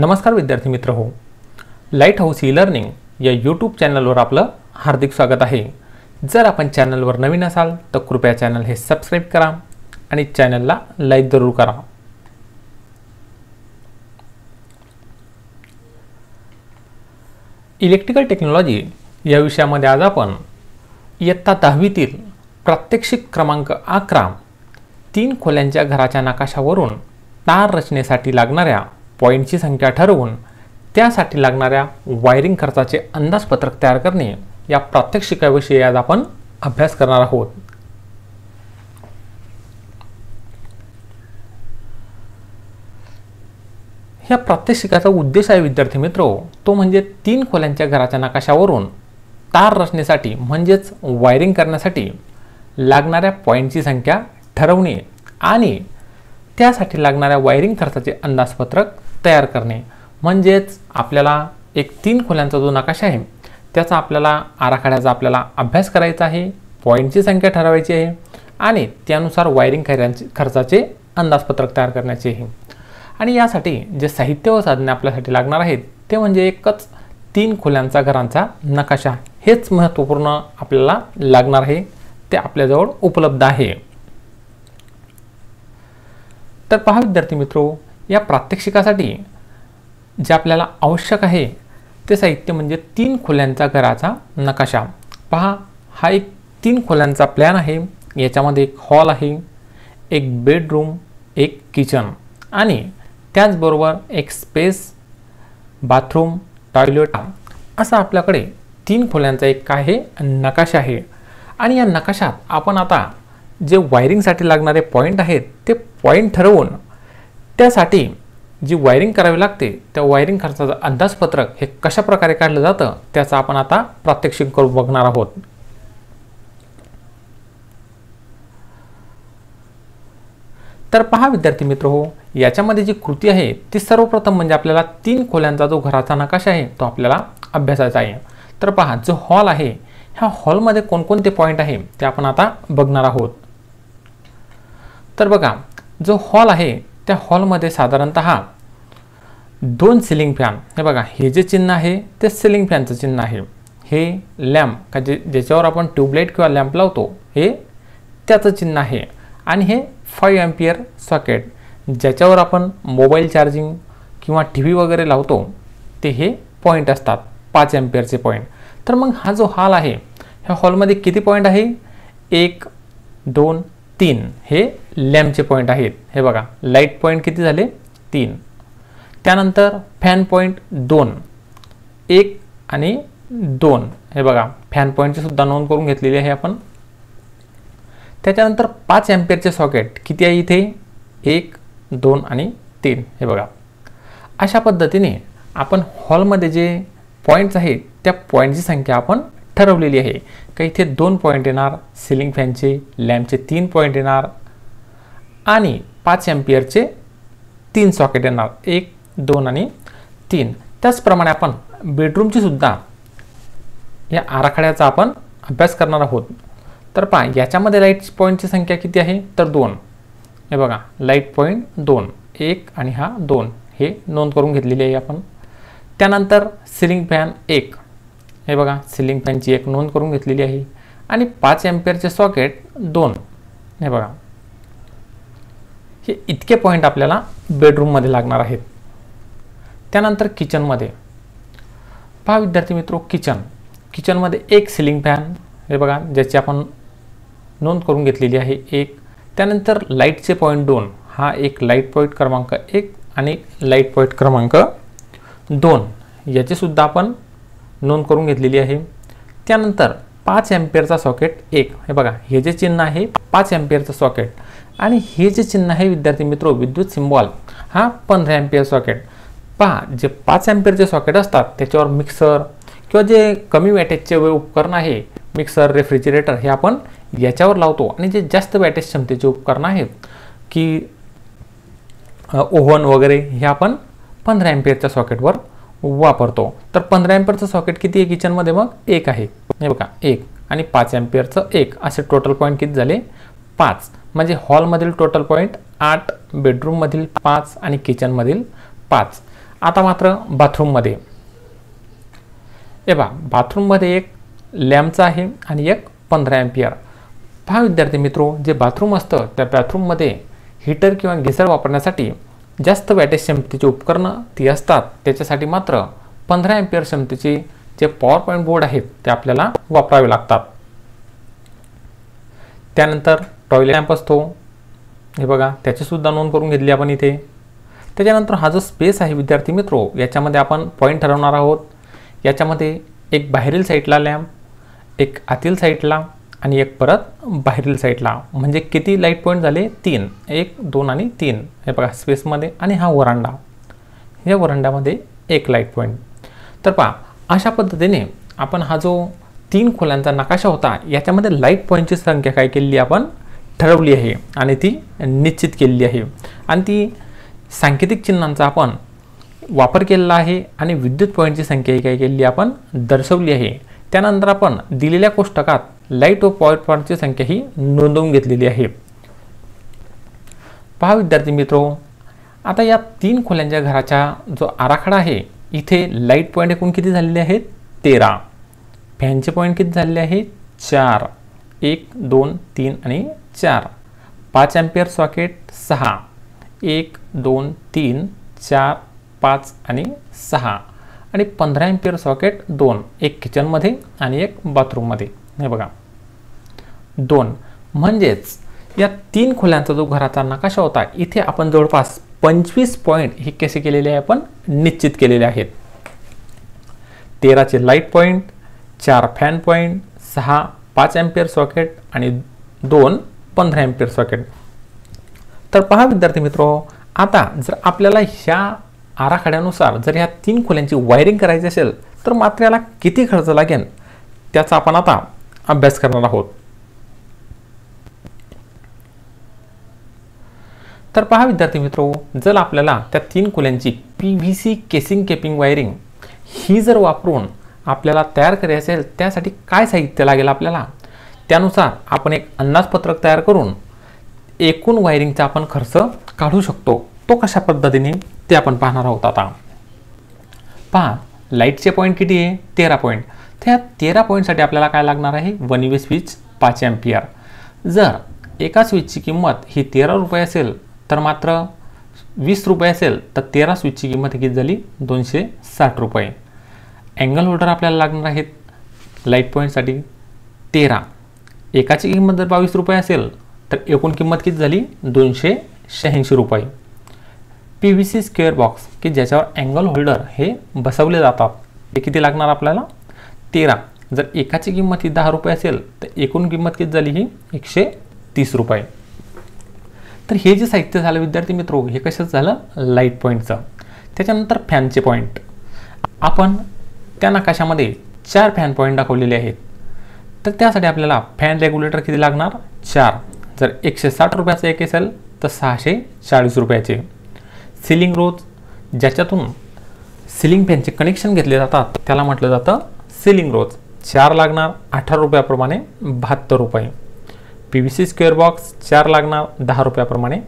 नमस्कार विद्यार्थी मित्र हो लाईट हाऊस ई लर्निंग या यूट्यूब चॅनलवर आपलं हार्दिक स्वागत आहे जर आपण चॅनलवर नवीन असाल तर कृपया चॅनल हे सबस्क्राईब करा आणि चॅनलला लाईक जरूर करा इलेक्ट्रिकल टेक्नॉलॉजी या विषयामध्ये आज आपण इयत्ता दहावीतील प्रात्यक्षिक क्रमांक अकरा तीन खोल्यांच्या घराच्या नकाशावरून तार रचनेसाठी लागणाऱ्या पॉईंटची संख्या ठरवून त्यासाठी लागणाऱ्या वायरिंग खर्चाचे अंदाजपत्रक तयार करणे या प्रात्यक्षिकाविषयी आज आपण अभ्यास करणार आहोत या प्रात्यक्षिकाचा उद्देश आहे विद्यार्थी मित्रो तो म्हणजे तीन खोल्यांच्या घराच्या नकाशावरून तार रचनेसाठी म्हणजेच वायरिंग करण्यासाठी लागणाऱ्या पॉईंटची संख्या ठरवणे आणि त्यासाठी लागणाऱ्या वायरिंग खर्चाचे अंदाजपत्रक तयार करणे म्हणजेच आपल्याला एक तीन खोल्यांचा जो नकाशा आहे त्याचा आपल्याला आराखड्याचा आपल्याला अभ्यास करायचा आहे पॉईंटची संख्या ठरवायची आहे आणि त्यानुसार वायरिंग खऱ्यांचे खर्चाचे अंदाजपत्रक तयार करण्याचे आहे आणि यासाठी जे साहित्य व साधने आपल्यासाठी लागणार आहेत ते म्हणजे एकच तीन खोल्यांचा घरांचा नकाशा हेच महत्त्वपूर्ण आपल्याला लागणार आहे ते आपल्याजवळ उपलब्ध आहे तर पहा विद्यार्थी मित्रो या प्रात्यक्षिकासाठी जे आपल्याला आवश्यक आहे ते साहित्य म्हणजे तीन खोल्यांचा घराचा नकाशा पहा हा एक तीन खोल्यांचा प्लॅन आहे याच्यामध्ये एक हॉल आहे एक बेडरूम एक किचन आणि त्याचबरोबर एक स्पेस बाथरूम टॉयलेट असा आपल्याकडे तीन खोल्यांचा एक काय आहे नकाशा आहे आणि या नकाशात आपण आता जे वायरिंगसाठी लागणारे पॉईंट आहेत ते पॉईंट ठरवून त्यासाठी जी वायरिंग करावी लागते त्या वायरिंग खर्चाचं अंदाजपत्रक हे कशा प्रकारे काढलं जातं त्याचं आपण आता प्रात्यक्षिक करून बघणार आहोत तर पहा विद्यार्थी मित्र हो याच्यामध्ये जी कृती आहे ती सर्वप्रथम म्हणजे आपल्याला तीन खोल्यांचा जो घराचा नकाशा आहे तो आपल्याला अभ्यासायचा आहे तर पहा जो हॉल आहे ह्या हॉलमध्ये कोणकोणते पॉईंट आहे ते आपण आता बघणार आहोत तर बघा जो हॉल आहे त्या हॉलमध्ये साधारणतः दोन सिलिंग फॅन हे बघा हे जे चिन्ह आहे ते सिलिंग फॅनचं चिन्ह आहे हे लॅम्प का जे ज्याच्यावर आपण ट्यूबलाईट किंवा लॅम्प लावतो हे त्याचं चिन्ह आहे आणि हे फाईव्ह एम्पियर सॉकेट ज्याच्यावर आपण मोबाईल चार्जिंग किंवा टी व्ही वगैरे लावतो ते हे पॉईंट असतात पाच एम्पियरचे पॉईंट तर मग हा जो हॉल आहे ह्या हॉलमध्ये किती पॉईंट आहे एक दोन तीन हे लॅम्पचे पॉईंट आहेत हे बघा लाईट पॉईंट किती झाले तीन त्यानंतर फॅन पॉईंट दोन एक आणि दोन हे बघा फॅन पॉईंटची सुद्धा नोंद करून घेतलेली आहे आपण त्याच्यानंतर पाच एम्पियरचे सॉकेट किती आहे इथे एक दोन आणि तीन हे बघा अशा पद्धतीने आपण हॉलमध्ये जे पॉईंट्स आहेत त्या पॉईंटची संख्या आपण ठरवलेली आहे का इथे दोन पॉईंट येणार सिलिंग फॅनचे लॅम्पचे तीन पॉईंट येणार आणि पाच एम्पियरचे तीन सॉकेट येणार एक दोन आणि तीन त्याचप्रमाणे आपण बेडरूमची सुद्धा या आराखड्याचा आपण अभ्यास करणार आहोत तर पहा याच्यामध्ये लाईट पॉईंटची संख्या किती आहे तर दोन हे बघा लाईट पॉईंट दोन एक आणि हा दोन हे नोंद करून घेतलेली आहे आपण त्यानंतर सिलिंग फॅन एक हे बघा सिलिंग फॅनची एक नोंद करून घेतलेली आहे आणि पाच एम्पियरचे सॉकेट दोन हे बघा हे इतके पॉईंट आपल्याला बेडरूममध्ये लागणार आहेत त्यानंतर किचनमध्ये पहा विद्यार्थी मित्रो किचन किचनमध्ये एक सिलिंग फॅन हे बघा ज्याची आपण नोंद करून घेतलेली आहे एक त्यानंतर लाईटचे पॉईंट दोन हा एक लाईट पॉईंट क्रमांक एक आणि लाईट पॉईंट क्रमांक दोन याचीसुद्धा आपण नोंद करून घेतलेली आहे त्यानंतर पाच एम्पेअरचा सॉकेट एक हे बघा हे जे चिन्ह आहे पाच एम्पेअरचं सॉकेट आणि हे जे चिन्ह आहे विद्यार्थी मित्र विद्युत सिम्बॉल हा पंधरा एम्पियर सॉकेट पहा जे पाच एम्पियरचे सॉकेट असतात त्याच्यावर मिक्सर किंवा जे कमी वॅटेजचे उपकरण आहे मिक्सर रेफ्रिजरेटर हे आपण याच्यावर लावतो आणि जे जास्त वॅटेज क्षमतेचे उपकरण आहेत की ओव्हन वगैरे हे आपण पंधरा एम्पियरच्या सॉकेटवर वापरतो तर पंधरा एम्पियरचं सॉकेट किती आहे किचनमध्ये मग एक आहे नाही बघा एक आणि पाच एम्पियरचं एक असे टोटल पॉईंट किती झाले पाच म्हणजे हॉलमधील टोटल पॉईंट आठ बेडरूममधील पाच आणि किचनमधील पाच आता मात्र बाथरूममध्ये ए बा बाथरूममध्ये एक लॅम्पचा आहे आणि एक पंधरा एम्पियर पहा विद्यार्थी मित्रो जे बाथरूम असतं त्या बाथरूममध्ये हीटर किंवा गीजर वापरण्यासाठी जास्त वॅटेज क्षमतेची उपकरणं ती असतात त्याच्यासाठी मात्र पंधरा एम्पियर क्षमतेचे जे पॉवर पॉईंट बोर्ड आहेत ते आपल्याला वापरावे लागतात त्यानंतर टॉयलेट लॅम्प असतो हे बघा त्याचीसुद्धा नोंद करून घेतली आपण इथे त्याच्यानंतर हा जो स्पेस आहे विद्यार्थी मित्रो याच्यामध्ये आपण पॉईंट ठरवणार आहोत याच्यामध्ये एक बाहेरील साईडला लॅम्प एक आतील साईडला आणि एक परत बाहेरील साईडला म्हणजे किती लाईट पॉईंट झाले तीन एक दोन आणि तीन हे बघा स्पेसमध्ये आणि हा वरांडा या वरांड्यामध्ये एक लाईट पॉईंट तर पहा अशा पद्धतीने आपण हा जो तीन खोल्यांचा नकाशा होता याच्यामध्ये लाईट पॉईंटची संख्या काय केलेली आपण ठरवली आहे आणि ती निश्चित केलेली आहे आणि ती सांकेतिक चिन्हांचा आपण वापर केलेला आहे आणि विद्युत पॉईंटची संख्या काय केलेली आपण दर्शवली आहे त्यानंतर आपण दिलेल्या कोष्टकात लाईट व पॉवर पॉईंटची संख्या ही नोंदवून घेतलेली आहे पहा विद्यार्थी मित्रो आता या तीन खोल्यांच्या घराचा जो आराखडा आहे इथे लाईट पॉईंट एकूण किती झालेले आहेत तेरा फॅनचे पॉईंट किती झालेले आहेत चार एक दोन तीन आणि चार पाच ॲम्पियर सॉकेट सहा एक दोन तीन चार पाच आणि सहा आणि पंधरा एम्पियर सॉकेट दोन एक किचनमध्ये आणि एक बाथरूममध्ये हे बघा दोन म्हणजेच या तीन खोल्यांचा जो घराचा नकाशा होता इथे आपण जवळपास पंचवीस पॉईंट हे कसे केलेले आहे आपण निश्चित केलेले आहेत तेराचे लाईट पॉईंट चार फॅन पॉईंट सहा पाच ॲम्पियर सॉकेट आणि दोन पंधरा एम्पियर सॉकेट तर पहा विद्यार्थी मित्रो आता जर आपल्याला ह्या आराखड्यानुसार जर ह्या तीन खोल्यांची वायरिंग करायची असेल तर मात्र याला किती खर्च लागेल त्याचा आपण आता अभ्यास करणार आहोत तर पहा विद्यार्थी मित्रो जर आपल्याला त्या तीन खोल्यांची P V C casing capping wiring ही जर वापरून आपल्याला तयार करायची असेल त्यासाठी काय साहित्य लागेल आपल्याला त्यानुसार आपण एक अंदाजपत्रक तयार करून एकूण वायरिंगचा आपण खर्च काढू शकतो तो कशा पद्धतीने ते आपण पाहणार आहोत आता पहा लाईटचे पॉईंट किती आहे तेरा पॉईंट त्या तेरा पॉईंटसाठी आपल्याला काय लागणार आहे वन वे स्विच पाच एम्पियर जर एका स्विचची किंमत ही तेरा रुपये असेल तर मात्र वीस रुपये असेल तर तेरा स्विचची किंमत किती झाली दोनशे साठ रुपये अँगल होल्डर आपल्याला लागणार आहेत लाईट पॉईंटसाठी तेरा एकाची किंमत जर बावीस रुपये असेल तर एकूण किंमत किती झाली दोनशे शहाऐंशी रुपये P V C square box की ज्याच्यावर अँगल होल्डर हे बसवले जातात ते किती लागणार आपल्याला तेरा जर एकाची किंमत ही दहा रुपये असेल तर एकूण किंमत किती झाली ही एकशे तीस रुपये तर हे जे साहित्य झालं विद्यार्थी मित्रो हे कशाचं झालं लाईट पॉईंटचं त्याच्यानंतर फॅनचे पॉईंट आपण त्या नकाशामध्ये चार फॅन पॉईंट दाखवलेले आहेत तर त्यासाठी आपल्याला फॅन रेग्युलेटर किती लागणार चार जर एकशे साठ रुपयाचं एक असेल तर सहाशे चाळीस रुपयाचे सिलिंग रोज ज्याच्यातून सिलिंग फॅनचे कनेक्शन घेतले जातात त्याला म्हटलं जातं सिलिंग रोज चार लागणार अठरा रुपयाप्रमाणे बहात्तर रुपये P V C square box चार लागणार दहा रुपयाप्रमाणे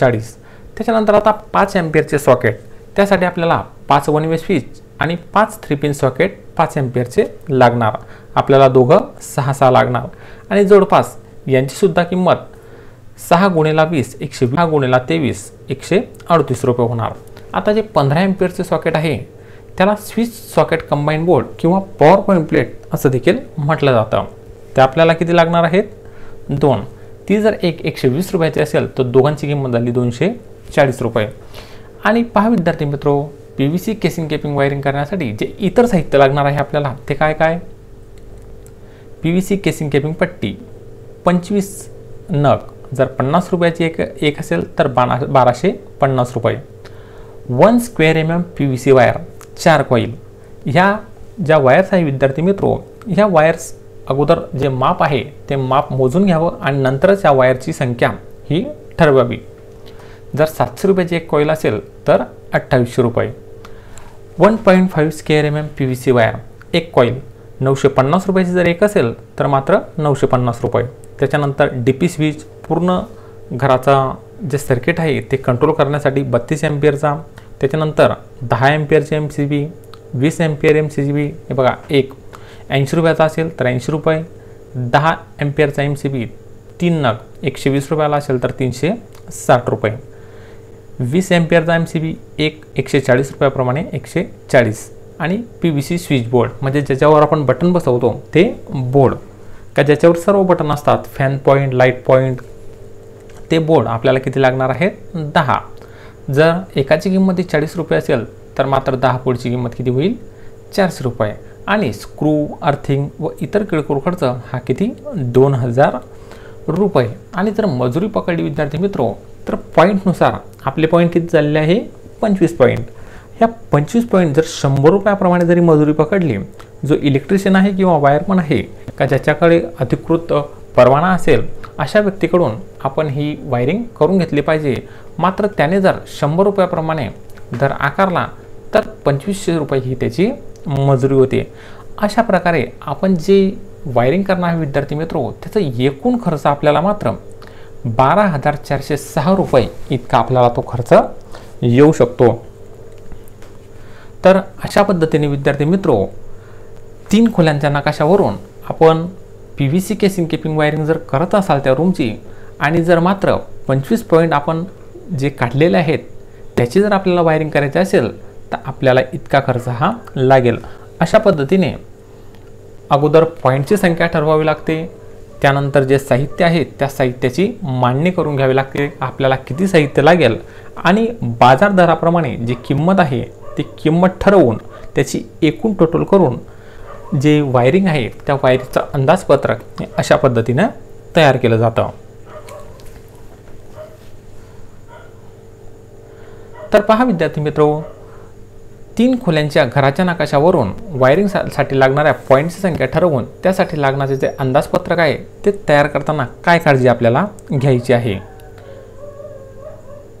चाळीस त्याच्यानंतर आता पाच एम्पियरचे सॉकेट त्यासाठी आपल्याला पाच वन वे स्विच आणि पाच थ्री पिन सॉकेट पाच एम्पियरचे लागणार आपल्याला दोघं सहा सहा लागणार आणि जवळपास यांचीसुद्धा किंमत सहा गुणेला वीस एकशे दहा गुणेला तेवीस एकशे अडतीस रुपये होणार आता जे पंधरा एम्पियरचे सॉकेट आहे त्याला स्विच सॉकेट कंबाईन बोर्ड किंवा पॉवर पॉईंट प्लेट असं देखील म्हटलं जातं ते आपल्याला किती लागणार आहेत दोन ती जर एक एकशे वीस रुपयाची असेल तर दोघांची किंमत झाली दोनशे चाळीस रुपये आणि पहा विद्यार्थी मित्रो P V C casing capping wiring करण्यासाठी जे इतर साहित्य लागणार आहे आपल्याला ते काय काय P V C casing capping पट्टी पंचवीस नग जर पन्नास रुपयाची एक एक असेल तर बारा बाराशे पन्नास रुपये one square M M P V C wire चार कॉईल ह्या ज्या वायर्स आहे विद्यार्थी मित्रो ह्या वायर्स अगोदर जे माप आहे ते माप मोजून घ्यावं आणि नंतरच या वायरची संख्या ही ठरवावी जर सातशे रुपयाची एक कॉईल असेल तर अठ्ठावीसशे रुपये one point five square M M P V C wire एक कॉईल नऊशे पन्नास रुपयाची जर एक असेल तर मात्र नऊशे पन्नास रुपये त्याच्यानंतर डी पी स्विच पूर्ण घराचा जे सर्किट आहे ते कंट्रोल करण्यासाठी बत्तीस एम्पियरचा त्याच्यानंतर दहा एम्पियरचे एम सी बी वीस एम्पियर एम सी बी हे बघा एक ऐंशी रुपयाचा असेल तर ऐंशी रुपये दहा एम्पियरचा एम सी बी तीन नग एकशे वीस रुपयाला असेल तर तीनशे साठ रुपये वीस एम्पियरचा एम सी बी एक एकशे चाळीस रुपयाप्रमाणे एकशे चाळीस आणि P V C switch board म्हणजे ज्याच्यावर आपण बटन बसवतो ते बोर्ड का ज्याच्यावर सर्व बटन असतात फॅन पॉईंट लाईट पॉईंट ते बोर्ड आपल्याला किती लागणार आहेत दहा जर एकाची किंमत ही चाळीस रुपये असेल तर मात्र दहा पुढची किंमत किती होईल चारशे रुपये आणि स्क्रू अर्थिंग व इतर किळकोळ खर्च हा किती दोन हजार रुपये आणि जर मजुरी पकडली विद्यार्थी मित्रो तर पॉईंटनुसार आपले पॉईंट किती चालले आहे पंचवीस पॉईंट या पंचवीस पॉईंट जर शंभर रुपयाप्रमाणे जरी मजुरी पकडली जो इलेक्ट्रिशियन आहे किंवा वायरमन आहे का ज्याच्याकडे अधिकृत परवाना असेल अशा व्यक्तीकडून आपण ही वायरिंग करून घेतली पाहिजे मात्र त्याने जर शंभर रुपयाप्रमाणे दर आकारला तर पंचवीसशे रुपये ही त्याची मजुरी होते अशा प्रकारे आपण जे वायरिंग करणार आहे विद्यार्थी मित्रो त्याचा एकूण खर्च आपल्याला मात्र बारा हजार चारशे सहा रुपये इतका आपल्याला तो खर्च येऊ शकतो तर अशा पद्धतीने विद्यार्थी मित्रो तीन खोल्यांच्या नकाशावरून आपण P V C casing capping wiring जर करत असाल त्या रूमची आणि जर मात्र पंचवीस पॉईंट आपण जे काढलेले आहेत त्याची जर आपल्याला वायरिंग करायची असेल तर आपल्याला इतका खर्च हा लागेल अशा पद्धतीने अगोदर पॉईंटची संख्या ठरवावी लागते त्यानंतर जे साहित्य आहे त्या साहित्याची मांडणी करून घ्यावी लागते आपल्याला किती साहित्य लागेल आणि बाजार दराप्रमाणे जी किंमत आहे ती किंमत ठरवून त्याची एकूण टोटल करून जे वायरिंग आहे त्या वायरिंगचं अंदाजपत्रक अशा पद्धतीनं तयार केलं जातं तर पहा विद्यार्थी मित्रो तीन खोल्यांच्या घराच्या नकाशावरून साठी लागणाऱ्या पॉईंटची संख्या ठरवून त्यासाठी लागणारे जे अंदाजपत्रक आहे ते तयार करताना काय काळजी आपल्याला घ्यायची आहे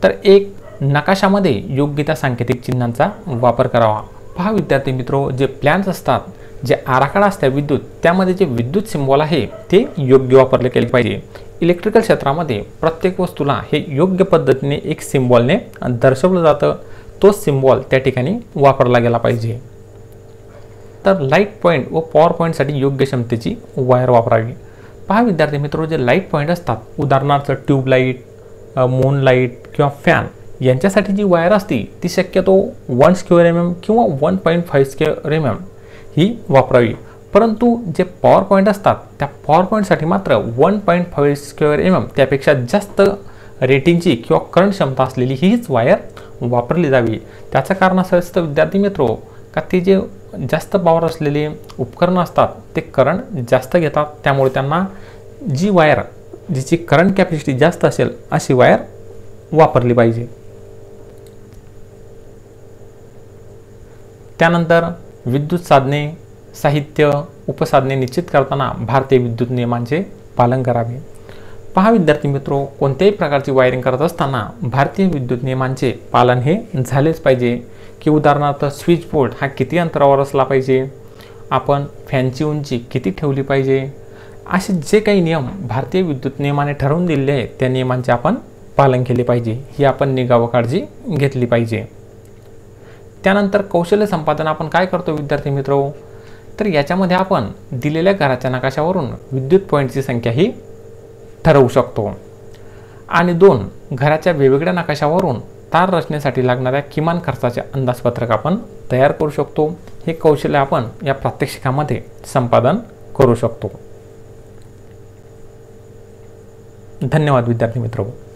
तर एक नकाशामध्ये योग्य त्या सांकेतिक चिन्हांचा वापर करावा पहा विद्यार्थी मित्रो जे प्लॅन्स असतात जे आराखडा असतात विद्युत त्यामध्ये जे विद्युत सिम्बॉल आहे ते योग्य वापरले गेले पाहिजे इलेक्ट्रिकल क्षेत्रामध्ये प्रत्येक वस्तूला हे योग्य पद्धतीने एक सिम्बॉलने दर्शवलं जातं तो सिम्बॉल त्या ठिकाणी वापरला गेला पाहिजे तर लाईट पॉईंट व पॉवर पॉईंटसाठी योग्य क्षमतेची वायर वापरावी पहा विद्यार्थी मित्रो जे लाईट पॉईंट असतात उदाहरणार्थ ट्यूबलाईट लाईट किंवा फॅन यांच्यासाठी जी वायर असते ती शक्यतो वन स्क्वेअर एम एम किंवा one point five square M M ही वापरावी परंतु जे पॉवर पॉईंट असतात त्या पॉवर पॉईंटसाठी मात्र one point five square M M त्यापेक्षा जास्त रेटिंगची किंवा करंट क्षमता असलेली हीच वायर वापरली जावी त्याचं कारण असं असतं विद्यार्थी मित्रो का ते जे जास्त पॉवर असलेले उपकरणं असतात ते करंट जास्त घेतात त्यामुळे त्यांना जी वायर जिची करंट कॅपॅसिटी जास्त असेल अशी वायर वापरली पाहिजे त्यानंतर विद्युत साधने साहित्य उपसाधने निश्चित करताना भारतीय विद्युत नियमांचे पालन करावे पहा विद्यार्थी मित्रो कोणत्याही प्रकारची वायरिंग करत असताना भारतीय विद्युत नियमांचे पालन हे झालेच पाहिजे की उदाहरणार्थ स्विच बोर्ड हा किती अंतरावर असला पाहिजे आपण फॅनची उंची किती ठेवली पाहिजे असे जे काही नियम भारतीय विद्युत नियमाने ठरवून दिलेले आहेत त्या नियमांचे आपण पालन केले पाहिजे ही आपण निगाव काळजी घेतली पाहिजे त्यानंतर कौशल्य संपादन आपण काय करतो विद्यार्थी मित्रो तर याच्यामध्ये आपण दिलेल्या घराच्या नकाशावरून विद्युत पॉईंटची संख्या ही ठरवू शकतो आणि दोन घराच्या वेगवेगळ्या नकाशावरून तार रचनेसाठी लागणाऱ्या किमान खर्चाचे अंदाजपत्रक आपण तयार करू शकतो हे कौशल्य आपण या प्रात्यक्षिकामध्ये संपादन करू शकतो धन्यवाद विद्यार्थी मित्र